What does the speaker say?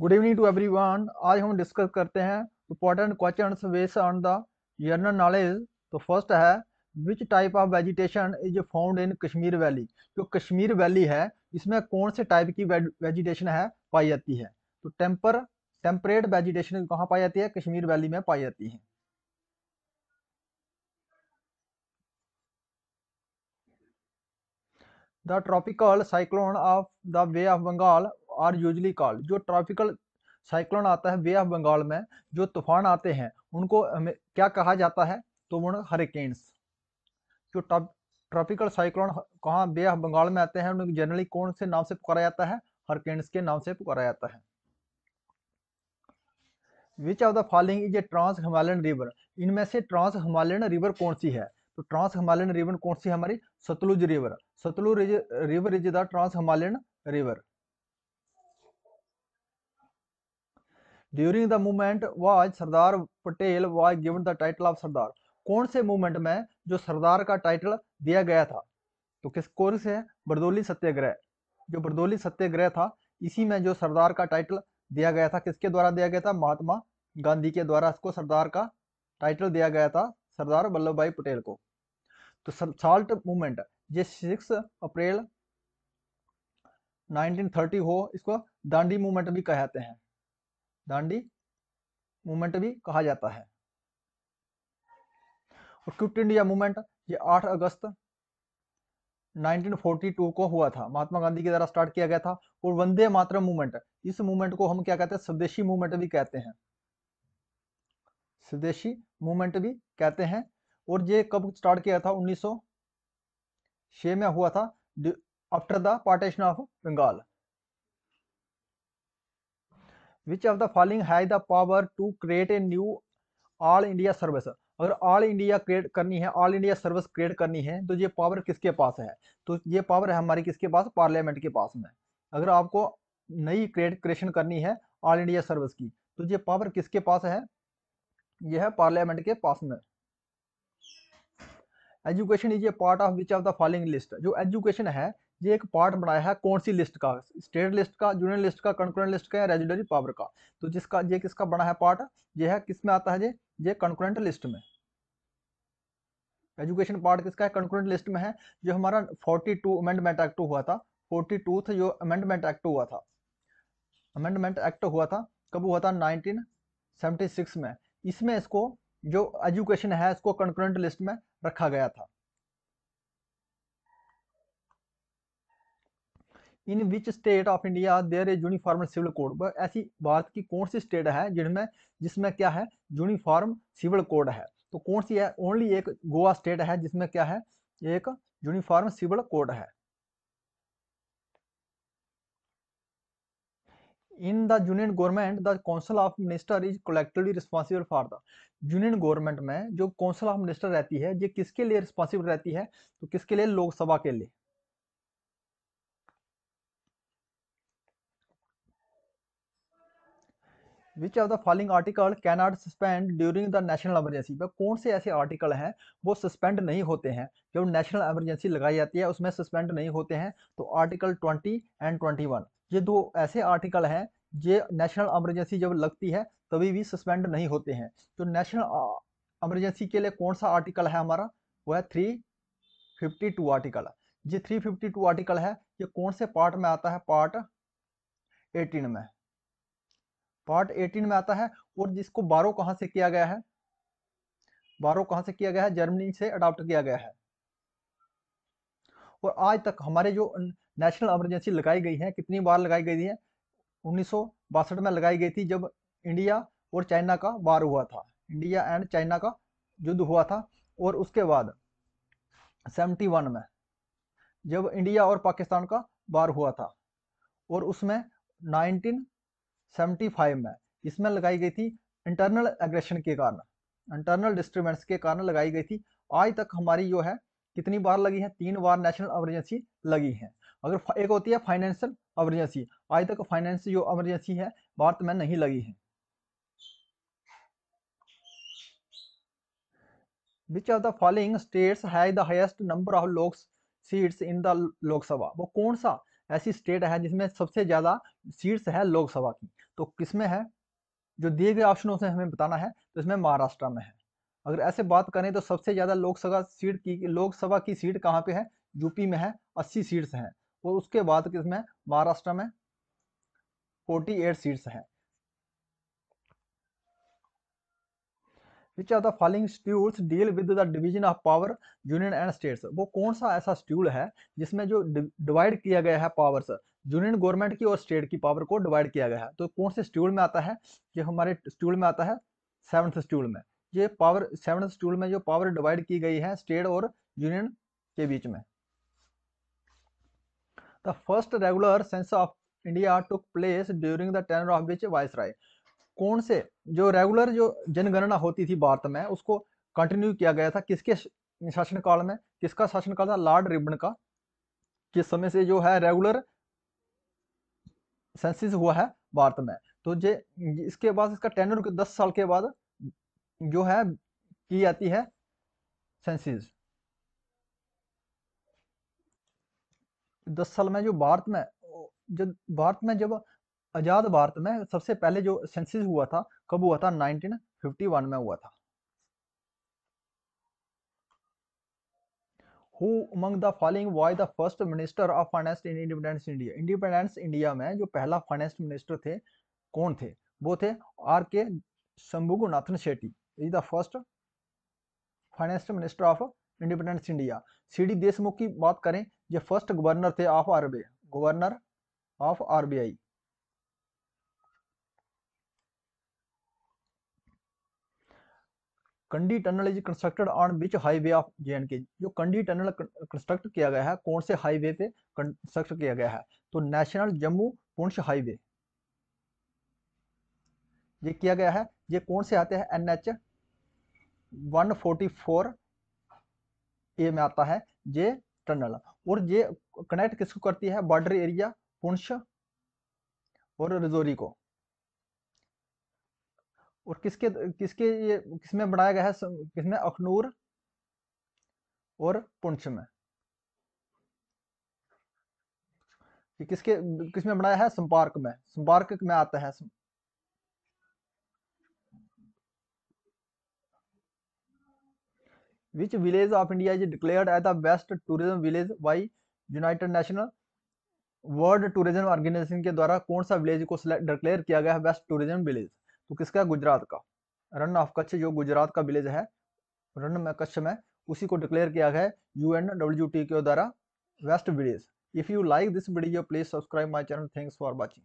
good evening to everyone आज हम discuss करते हैं important question based on the general knowledge तो फर्स्ट है which type of vegetation is found in Kashmir valley जो कश्मीर वैली है इसमें कौन से टाइप की वेजिटेशन है पाई जाती है तो टेम्पर टेम्परेट वेजिटेशन कहाँ पाई जाती है कश्मीर वैली में पाई जाती है the tropical cyclone of the bay of Bengal are usually called जो ट्रॉपिकल साइक्लोन आता है वे ऑफ बंगाल में जो तूफान आते हैं उनको हमें क्या कहा जाता है तो वो हरिकेन्स जो ट्रॉपिकल साइक्लोन कहाँ वे ऑफ बंगाल में आते हैं उनको जनरली कौन से नाम से पुकारा जाता है हरिकेन्स के नाम से पुकारा जाता है which of the following is a trans Himalayan river इनमें से ट्रांस हिमालयन रिवर कौन सी है तो ट्रांस हिमालयन रिवर कौन सी है हमारी Sutlej river Sutlej river is the trans Himalayan river during the movement was Sardar Patel was given the title of Sardar कौन से मूवमेंट में जो सरदार का टाइटल दिया गया था तो किस कौन से बरदोली सत्याग्रह जो बरदोली सत्याग्रह था इसी में जो सरदार का टाइटल दिया गया था किसके द्वारा दिया गया था महात्मा गांधी के द्वारा इसको सरदार का टाइटल दिया गया था सरदार वल्लभ भाई पटेल को तो साल्ट मूवमेंट ये सिक्स अप्रैल 1930 हो इसको दांडी मूवमेंट भी कहते हैं दांडी मूवमेंट भी कहा जाता है और क्विट इंडिया मूवमेंट ये 8 अगस्त 1942 को हुआ था महात्मा गांधी के द्वारा स्टार्ट किया गया था और वंदे मातरम मूवमेंट इस मूवमेंट को हम क्या कहते हैं स्वदेशी मूवमेंट भी कहते हैं स्वदेशी मूवमेंट भी कहते हैं और ये कब स्टार्ट किया था 1906 में हुआ था after the partition of Bengal which of the following has the power to create a new all India service अगर ऑल इंडिया क्रिएट करनी है ऑल इंडिया सर्विस क्रिएट करनी है तो ये पावर किसके पास है तो ये पावर है हमारी किसके पास पार्लियामेंट के पास में अगर आपको नई क्रिएट क्रिएशन करनी है ऑल इंडिया सर्विस की तो ये पावर किसके पास है ये है पार्लियामेंट के पास में education is a part of which of the following list जो एजुकेशन है ये एक पार्ट बनाया है कौन सी लिस्ट का स्टेट लिस्ट का यूनियन लिस्ट का कंक्रेंट लिस्ट का या रेजुलरी पावर का तो जिसका ये किसका बना है पार्ट ये है किस में आता है ये ये कंक्रेंट लिस्ट में एजुकेशन पार्ट किसका है कंक्रेंट लिस्ट में है जो हमारा 42 अमेंडमेंट एक्ट हुआ था फोर्टी टू जो अमेंडमेंट एक्ट हुआ था अमेंडमेंट एक्ट हुआ था कब हुआ था 1976 में इसमें इसको जो एजुकेशन है इसको कंक्रेंट लिस्ट में रखा गया था in which state of India there is uniform civil code ऐसी भारत की कौन सी स्टेट है जिनमें जिसमें क्या है यूनिफॉर्म सिविल कोड है तो कौन सी है ओनली एक गोवा स्टेट है जिसमें क्या है एक यूनिफॉर्म सिविल कोड है in the union government the council of minister is collectively responsible for the union government में जो काउंसिल ऑफ मिनिस्टर रहती है ये किसके लिए रिस्पॉन्सिबल रहती है तो किसके लिए लोकसभा के लिए which of the following article can not suspend during the national emergency वह कौन से ऐसे आर्टिकल हैं वो सस्पेंड नहीं होते हैं जब नेशनल एमरजेंसी लगाई जाती है उसमें सस्पेंड नहीं होते हैं तो आर्टिकल 20 एंड 21 ये दो ऐसे आर्टिकल हैं ये नेशनल एमरजेंसी जब लगती है तभी भी सस्पेंड नहीं होते हैं तो नेशनल एमरजेंसी के लिए कौन सा आर्टिकल है हमारा वो है थ्री फिफ्टी टू आर्टिकल ये थ्री फिफ्टी टू आर्टिकल है ये कौन से पार्ट में आता है पार्ट एटीन में पार्ट एटीन में आता है और जिसको बारो कहाँ से किया गया है बारो कहा से किया गया है जर्मनी से अडॉप्ट किया गया है और आज तक हमारे जो नेशनल एमरजेंसी लगाई गई है कितनी बार लगाई गई है उन्नीस में लगाई गई थी जब इंडिया और चाइना का वार हुआ था इंडिया एंड चाइना का युद्ध हुआ था और उसके बाद 71 में जब इंडिया और पाकिस्तान का वार हुआ था और उसमें फाइव में इसमें लगाई गई थी इंटरनल एग्रेशन के कारण इंटरनल डिस्टर्बेंस के कारण लगाई गई थी आज तक हमारी जो है कितनी बार लगी है तीन बार नेशनल एमरजेंसी लगी है अगर एक होती है फाइनेंशियल एमरजेंसी आज तक फाइनेंस जो एमरजेंसी है भारत में नहीं लगी है which of the following states has the highest number of Lok seats in the Lok Sabha वो कौन सा ऐसी स्टेट है जिसमें सबसे ज्यादा सीट्स है लोकसभा की तो किस में है जो दिए गए ऑप्शनों से हमें बताना है तो इसमें महाराष्ट्र में है अगर ऐसे बात करें तो सबसे ज़्यादा लोकसभा सीट की लोकसभा की सीट कहाँ पे है यूपी में है अस्सी सीट्स हैं और उसके बाद किसमें महाराष्ट्र में फोर्टी एट सीट्स हैं which are the following schedules deal with the division of power union and states वो कौन सा ऐसा स्ट्यूल है जिसमें जो डिवाइड किया गया है पावर्स यूनियन गवर्नमेंट की और स्टेट की पावर को डिवाइड किया गया है तो कौन से स्ट्यूल में आता है ये हमारे स्ट्यूल में आता है सेवन्थ स्ट्यूल में ये पावर सेवन स्ट्यूल में जो पावर डिवाइड की गई है स्टेट और यूनियन के बीच में the first regular census of India took place during the tenure of which viceroy कौन से जो रेगुलर जो जनगणना होती थी भारत में उसको कंटिन्यू किया गया था किसके शासनकाल में किसका शासनकाल था लॉर्ड रिबन का किस समय से जो है रेगुलर सेंसिस हुआ है भारत में तो जे इसके बाद इसका टेनर दस साल के बाद जो है की जाती है सेंसिस दस साल में जो भारत में जब भारत में जब आज़ाद भारत में सबसे पहले जो सेंसिस हुआ था कब हुआ था 1951 में हुआ था who among the following was the first minister of finance in independence India independence India में जो पहला फाइनेंस मिनिस्टर थे कौन थे वो थे R K Shanmukham Chetty is the first finance minister of independence India C D Deshmukh की बात करें ये फर्स्ट गवर्नर थे of RBI governor of RBI Kandi tunnel is constructed on which highway of J and K जो कंडी टनल कंस्ट्रक्ट किया गया है कौन से हाईवे पे कंस्ट्रक्ट किया गया है तो नेशनल जम्मू पुंछ हाईवे ये किया गया है ये कौन से आते हैं N H one forty four A में आता है ये टनल और ये कनेक्ट किसको करती है बॉर्डर एरिया पुंछ और रिजोरी को और किसके किसके ये किसमें बनाया गया है किसमें अखनूर और पुंछ में कि किसके किसमें बनाया है संपार्क में संपार्क में आता है which village of India is declared as the best tourism village by united national world tourism organisation के द्वारा कौन सा विलेज को डिक्लेयर किया गया है बेस्ट टूरिज्म विलेज तो किसका गुजरात का रन ऑफ कच्छ जो गुजरात का विलेज है रन में कच्छ में उसी को डिक्लेयर किया गया है यू एन डब्ल्यू टी के द्वारा best village if you like this video please subscribe my channel thanks for watching